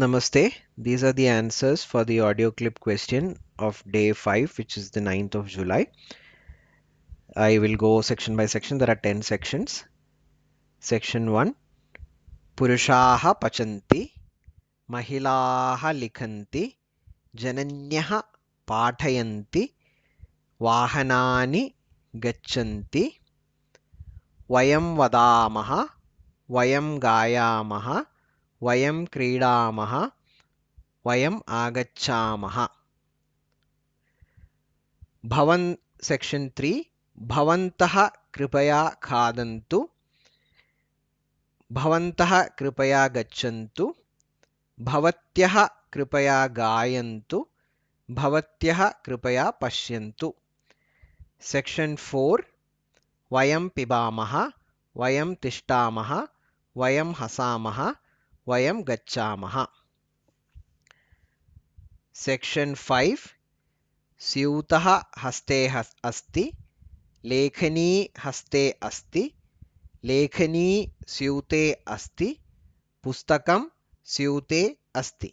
Namaste. These are the answers for the audio clip question of day 5 which is the 9th of July. I will go section by section. There are 10 sections. Section 1. Purushaha pachanti. Mahilaha likhanti. Jananyaha pathayanti. Vahanani gachanti. Vayam vadamaha. Vayam gayamaha. वयं क्रीडामः वयम् आगच्छामः भवन् section त्री भवन्तः कृपया खादन्तु भवन्तः कृपया गच्छन्तु भवत्यः कृपया गायन्तु भवत्यः कृपया पश्यन्तु सेक्षन् फोर् वयं पिबामः वयं तिष्ठामः वयं हसामः वयम गच्छामः सेक्शन फैव् स्यूतः हस्ते अस्ति लेखनी हस्ते अस्ति लेखनी स्यूते अस्ति पुस्तकं स्यूते अस्ति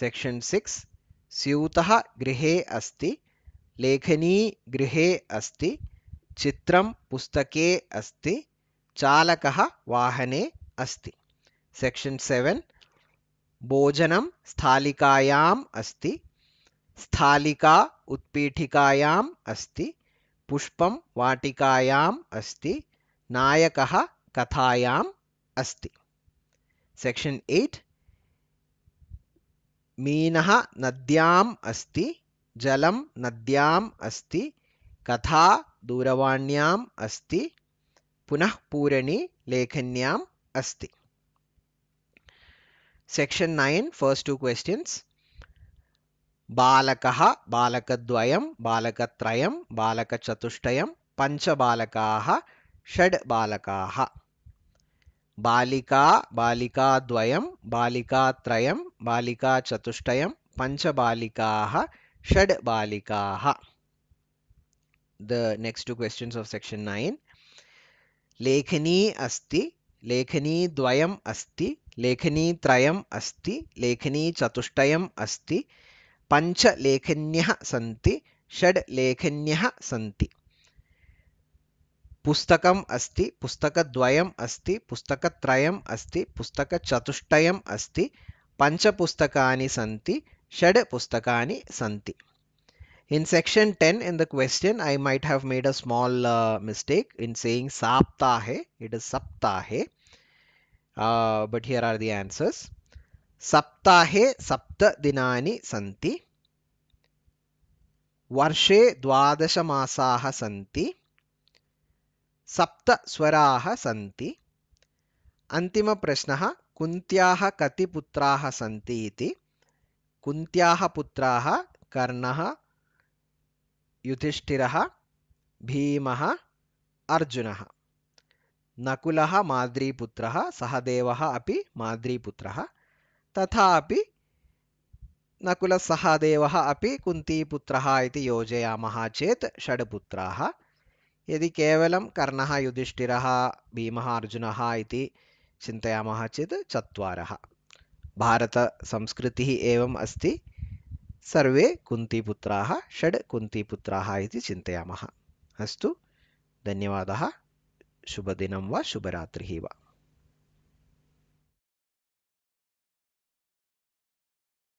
सेक्शन सिक्स् स्यूतः गृहे अस्ति लेखनी गृहे अस्ति चित्रं पुस्तके अस्ति चालकः वाहने अस्ति सेक्शन सेवन भोजनं स्थालिकायाम अस्ति स्थालिका उत्पीठिकायाम अस्ति पुष्पं वाटिकायाम अस्ति नायक कथायाम अस्ति सेक्शन एट मीन नद्याम अस्ति जलम नद्याम अस्ति कथा दूरवाण्याम अस्ति पुनः पूरणी लेखन्याम अस्ति section 9 first two questions balakaha balakadvayam balakatrayam balakachatushtayam pancha balakaha shad balakaha balika balika dvayam balika trayam balika chatushtayam pancha balikaha shad balikaha the next two questions of section 9 lekhani asti lekhani dvayam asti लेखनी त्रयम् अस्ति लेखनी चतुष्टयम् अस्ति पंच लेखन्यः सन्ति षड् लेखन्यः सन्ति पुस्तकम् अस्ति पुस्तकद्वयम् अस्ति पुस्तकत्रयम् अस्ति पुस्तकचतुष्टयम् अस्ति पञ्चपुस्तकानि सन्ति षड् पुस्तकानि सन्ति in section ten in the question I might have made a small mistake in saying साप्ताहे इट् इस् सप्ताहे, saptahe uh, but here are the answers. Saptahe sapta dinani santi. वर्षे द्वादशमासाः सन्ति सप्तस्वराः सन्ति अन्तिमप्रश्नः कुन्त्याः कति पुत्राः सन्ति इति कुन्त्याः पुत्राः कर्णः युधिष्ठिरः भीमः अर्जुनः नकुलः माद्रीपुत्रः सहदेवः अपि माद्रीपुत्रः तथापि नकुलस्सहदेवः अपि कुन्तीपुत्रः इति योजयामः चेत् षड् पुत्राः यदि केवलं कर्णः युधिष्ठिरः भीमः अर्जुनः इति चिन्तयामः चेत् चत्वारः भारतसंस्कृतिः एवम् अस्ति सर्वे कुन्तीपुत्राः षड् कुन्तीपुत्राः इति चिन्तयामः अस्तु धन्यवादः ശുഭദിനം വ ശുഭരാത്രി വ